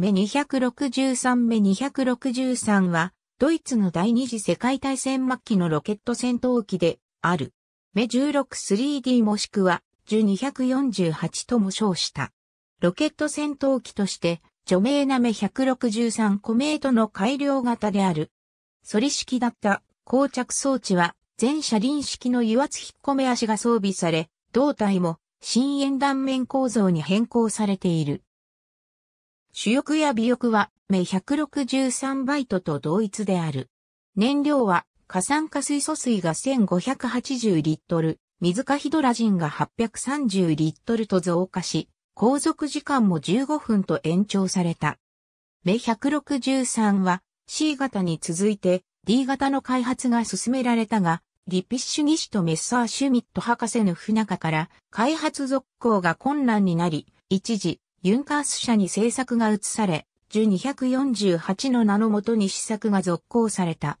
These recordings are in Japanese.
目263目263は、ドイツの第二次世界大戦末期のロケット戦闘機である。目 16-3D もしくは、1248とも称した。ロケット戦闘機として、著名な目163コメートの改良型である。ソリ式だった降着装置は、全車輪式の油圧引っ込め足が装備され、胴体も深円断面構造に変更されている。主翼や尾翼は、目163バイトと同一である。燃料は、過酸化水素水が1580リットル、水化ヒドラジンが830リットルと増加し、航続時間も15分と延長された。目163は C 型に続いて D 型の開発が進められたが、リピッシュ技師とメッサーシュミット博士の不仲から開発続行が困難になり、一時ユンカース社に制作が移され、ジュ248の名のもとに試作が続行された。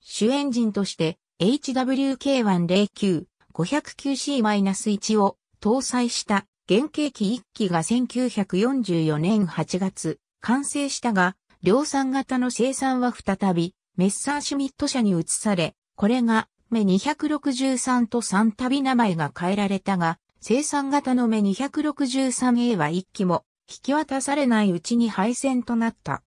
主エンジンとして HWK109-509C-1 を搭載した原型機1機が1944年8月完成したが、量産型の生産は再びメッサーシュミット社に移され、これが目263と3旅名前が変えられたが、生産型の目 263A は一機も引き渡されないうちに廃線となった。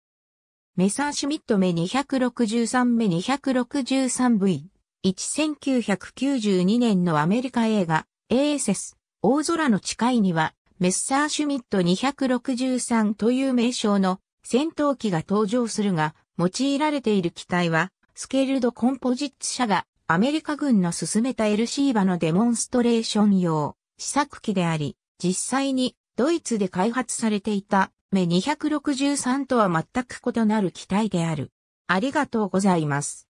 メサーシュミット目263目 263V。1992年のアメリカ映画、ASS 大空の誓いには、メッサーシュミット263という名称の戦闘機が登場するが、用いられている機体は、スケールドコンポジッツ社がアメリカ軍の進めた LC バのデモンストレーション用。試作機であり、実際にドイツで開発されていた目263とは全く異なる機体である。ありがとうございます。